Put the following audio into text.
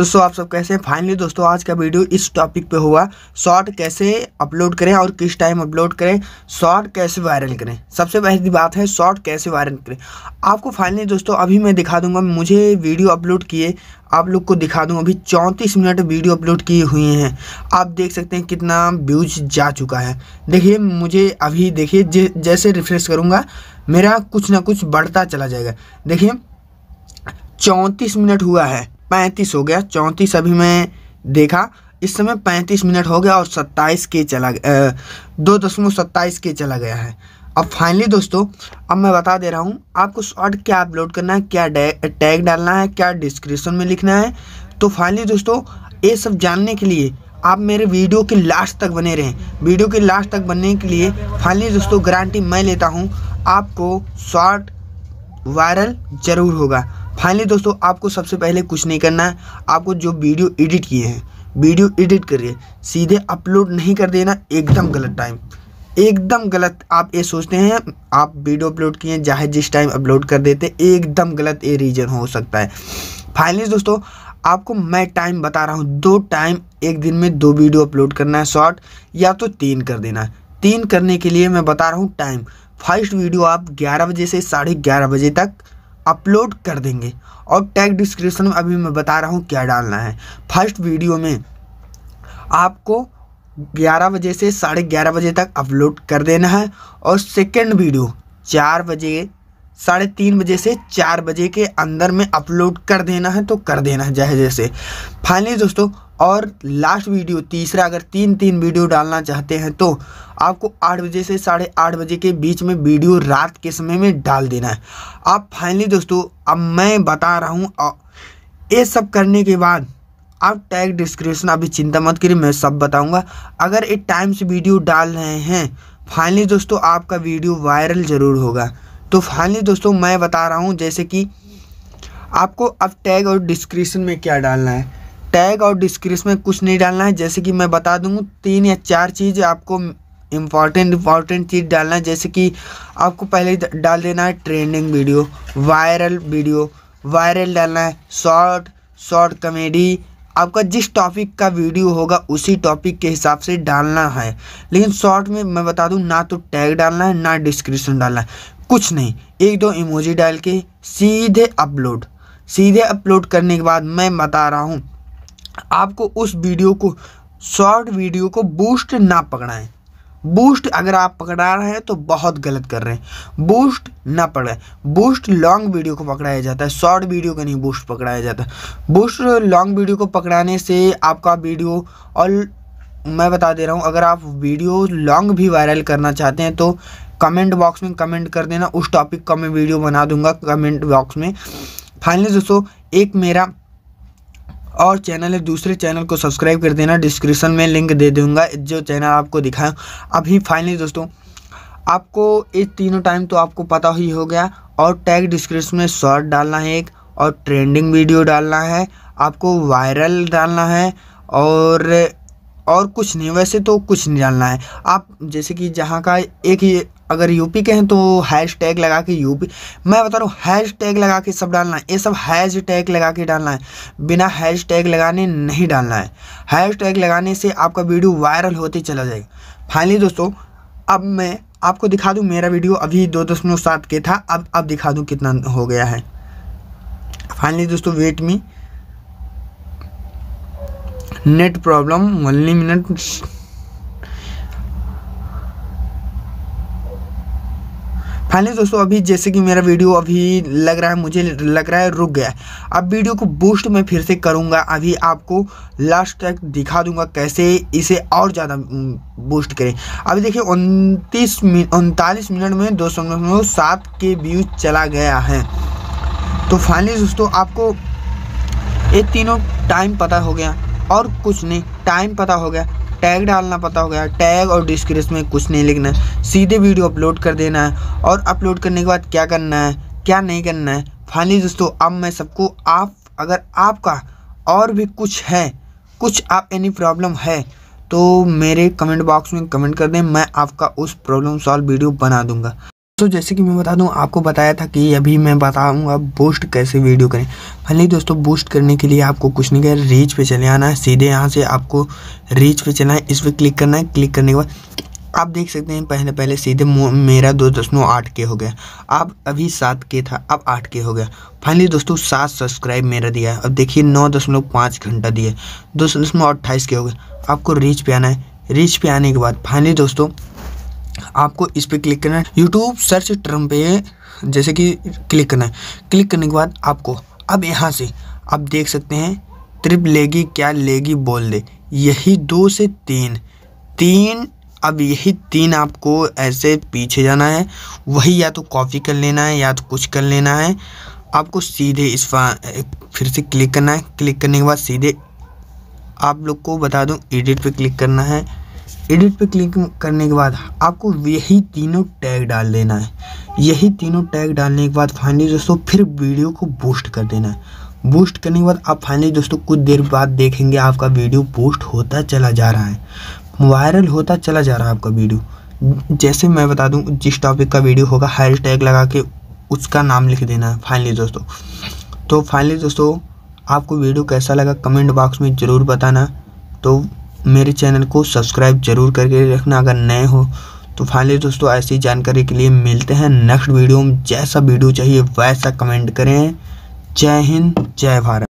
दोस्तों आप सब कैसे हैं फाइनली दोस्तों आज का वीडियो इस टॉपिक पे हुआ शॉर्ट कैसे अपलोड करें और किस टाइम अपलोड करें शॉर्ट कैसे वायरल करें सबसे पहली बात है शॉर्ट कैसे वायरल करें आपको फाइनली दोस्तों अभी मैं दिखा दूंगा मुझे वीडियो अपलोड किए आप लोग को दिखा दूँ अभी चौंतीस मिनट वीडियो अपलोड किए हुए हैं आप देख सकते हैं कितना व्यूज जा चुका है देखिए मुझे अभी देखिए जैसे रिफ्रेश करूँगा मेरा कुछ ना कुछ बढ़ता चला जाएगा देखिए चौंतीस मिनट हुआ है पैंतीस हो गया चौंतीस अभी मैं देखा इस समय पैंतीस मिनट हो गया और सत्ताईस के चला गया दो दशमलव सत्ताईस के चला गया है अब फाइनली दोस्तों अब मैं बता दे रहा हूँ आपको शॉर्ट क्या अपलोड करना है क्या टैग डालना है क्या डिस्क्रिप्शन में लिखना है तो फाइनली दोस्तों ये सब जानने के लिए आप मेरे वीडियो के लास्ट तक बने रहें वीडियो के लास्ट तक बनने के लिए फाइनली दोस्तों गारंटी मैं लेता हूँ आपको शॉर्ट वायरल ज़रूर होगा फाइनली दोस्तों आपको सबसे पहले कुछ नहीं करना है आपको जो वीडियो एडिट किए हैं वीडियो एडिट करिए सीधे अपलोड नहीं कर देना एकदम गलत टाइम एकदम गलत आप ये सोचते हैं आप वीडियो अपलोड किए चाहे जिस टाइम अपलोड कर देते एकदम गलत ये रीज़न हो सकता है फाइनली दोस्तों आपको मैं टाइम बता रहा हूँ दो टाइम एक दिन में दो वीडियो अपलोड करना है शॉर्ट या तो तीन कर देना है तीन करने के लिए मैं बता रहा हूँ टाइम फर्स्ट वीडियो आप ग्यारह बजे से साढ़े ग्यारह बजे तक अपलोड कर देंगे और टैग डिस्क्रिप्शन में अभी मैं बता रहा हूँ क्या डालना है फर्स्ट वीडियो में आपको 11 बजे से साढ़े ग्यारह बजे तक अपलोड कर देना है और सेकेंड वीडियो चार बजे साढ़े तीन बजे से चार बजे के अंदर में अपलोड कर देना है तो कर देना है जैसे जैसे फाइनली दोस्तों और लास्ट वीडियो तीसरा अगर तीन तीन वीडियो डालना चाहते हैं तो आपको आठ बजे से साढ़े आठ बजे के बीच में वीडियो रात के समय में डाल देना है आप फाइनली दोस्तों अब मैं बता रहा हूँ ये सब करने के बाद आप टैग डिस्क्रिप्शन अभी चिंता मत करिए मैं सब बताऊँगा अगर एक टाइम से वीडियो डाल रहे हैं फाइनली दोस्तों आपका वीडियो वायरल ज़रूर होगा तो फाइनली दोस्तों मैं बता रहा हूँ जैसे कि आपको अब टैग और डिस्क्रिप्शन में क्या डालना है टैग और डिस्क्रिप्शन में कुछ नहीं डालना है जैसे कि मैं बता दूँ तीन या चार चीज़ आपको इम्पॉर्टेंट इम्पॉर्टेंट चीज़ डालना है जैसे कि आपको पहले डाल देना है trending video viral video viral डालना है शॉर्ट शॉर्ट कॉमेडी आपका जिस टॉपिक का वीडियो होगा उसी टॉपिक के हिसाब से डालना है लेकिन शॉर्ट में मैं बता दूं ना तो टैग डालना है ना डिस्क्रिप्शन डालना है कुछ नहीं एक दो इमोजी डाल के सीधे अपलोड सीधे अपलोड करने के बाद मैं बता रहा हूँ आपको उस वीडियो को शॉर्ट वीडियो को बूस्ट ना पकड़ाएं बूस्ट अगर आप पकड़ा रहे हैं तो बहुत गलत कर रहे हैं बूस्ट ना पकड़ाएं बूस्ट लॉन्ग वीडियो को पकड़ाया जाता है शॉर्ट वीडियो का नहीं बूस्ट पकड़ाया जाता है बूस्ट लॉन्ग वीडियो को पकड़ाने से आपका वीडियो और मैं बता दे रहा हूँ अगर आप वीडियो लॉन्ग भी वायरल करना चाहते हैं तो कमेंट बॉक्स में कमेंट कर देना उस टॉपिक का मैं वीडियो बना दूंगा कमेंट बॉक्स में फाइनली दोस्तों एक मेरा और चैनल है दूसरे चैनल को सब्सक्राइब कर देना डिस्क्रिप्शन में लिंक दे दूंगा जो चैनल आपको दिखाएँ अभी फाइनली दोस्तों आपको ये तीनों टाइम तो आपको पता ही हो गया और टैग डिस्क्रिप्शन में शॉर्ट डालना है एक और ट्रेंडिंग वीडियो डालना है आपको वायरल डालना है और और कुछ नहीं वैसे तो कुछ नहीं डालना है आप जैसे कि जहाँ का एक ही अगर यूपी के हैं तो हैश टैग लगा के यूपी मैं बता रहा हूँ हैश टैग लगा के सब डालना है ये सब हैश टैग लगा के डालना है बिना हैश टैग लगाने नहीं डालना है हैश टैग लगाने से आपका वीडियो वायरल होते चला जाएगा फाइनली दोस्तों अब मैं आपको दिखा दूँ मेरा वीडियो अभी दो दशमलव सात के था अब अब दिखा दूँ कितना हो गया है फाइनली दोस्तों wait me net problem only minute finally हाँ दोस्तों अभी जैसे कि मेरा वीडियो अभी लग रहा है मुझे लग रहा है रुक गया अब वीडियो को बूस्ट मैं फिर से करूँगा अभी आपको लास्ट तक दिखा दूंगा कैसे इसे और ज़्यादा बूस्ट करें अभी देखिए उनतीस उनतालीस मिनट में दो सौ सात के व्यू चला गया है तो फाइनली दोस्तों आपको ये तीनों टाइम पता हो गया और कुछ नहीं टाइम पता हो गया टैग डालना पता हो गया टैग और डिस्क्रिप्शन में कुछ नहीं लिखना है सीधे वीडियो अपलोड कर देना है और अपलोड करने के बाद क्या करना है क्या नहीं करना है फाइनली दोस्तों अब मैं सबको आप अगर आपका और भी कुछ है कुछ आप एनी प्रॉब्लम है तो मेरे कमेंट बॉक्स में कमेंट कर दें मैं आपका उस प्रॉब्लम सॉल्व वीडियो बना दूंगा तो जैसे कि मैं बता दूं आपको बताया था कि अभी मैं बताऊंगा बूस्ट कैसे वीडियो करें भले दोस्तों बूस्ट करने के लिए आपको कुछ नहीं करें रीच पे चले आना है सीधे यहाँ से आपको रीच पे चलना है इस पर क्लिक करना है क्लिक करने के बाद आप देख सकते हैं पहले पहले सीधे मेरा दो दशमलव आठ के हो गया अब अभी सात के था अब आठ के हो गया फाइनली दोस्तों सात सब्सक्राइब मेरा दिया है अब देखिए नौ दशमलव पाँच घंटा दिया दो दशमलव अट्ठाईस के हो गए आपको रीच पे आना है रीच पे आने के बाद फाइनली दोस्तों आपको इस पर क्लिक करना है यूट्यूब सर्च टर्म पे जैसे कि क्लिक करना है क्लिक करने के बाद आपको अब यहाँ से आप देख सकते हैं ट्रिप लेगी क्या लेगी बोल दे यही दो से तीन तीन अब यही तीन आपको ऐसे पीछे जाना है वही या तो कॉपी कर लेना है या तो कुछ कर लेना है आपको सीधे इस फिर से क्लिक करना है क्लिक करने के बाद सीधे आप लोग को बता दूं एडिट पे क्लिक करना है एडिट पे क्लिक करने के बाद आपको यही तीनों टैग डाल देना है यही तीनों टैग डालने के बाद फाइनली दोस्तों फिर वीडियो को बूस्ट कर देना है बूस्ट करने के बाद आप फाइनली दोस्तों कुछ देर बाद देखेंगे आपका वीडियो बूस्ट होता चला जा रहा है वायरल होता चला जा रहा है आपका वीडियो जैसे मैं बता दूँ जिस टॉपिक का वीडियो होगा हैश टैग लगा के उसका नाम लिख देना है फाइनली दोस्तों तो फाइनली दोस्तों आपको वीडियो कैसा लगा कमेंट बॉक्स में ज़रूर बताना तो मेरे चैनल को सब्सक्राइब जरूर करके रखना अगर नए हो तो फाइनली दोस्तों ऐसी जानकारी के लिए मिलते हैं नेक्स्ट वीडियो में जैसा वीडियो चाहिए वैसा कमेंट करें जय हिंद जय भारत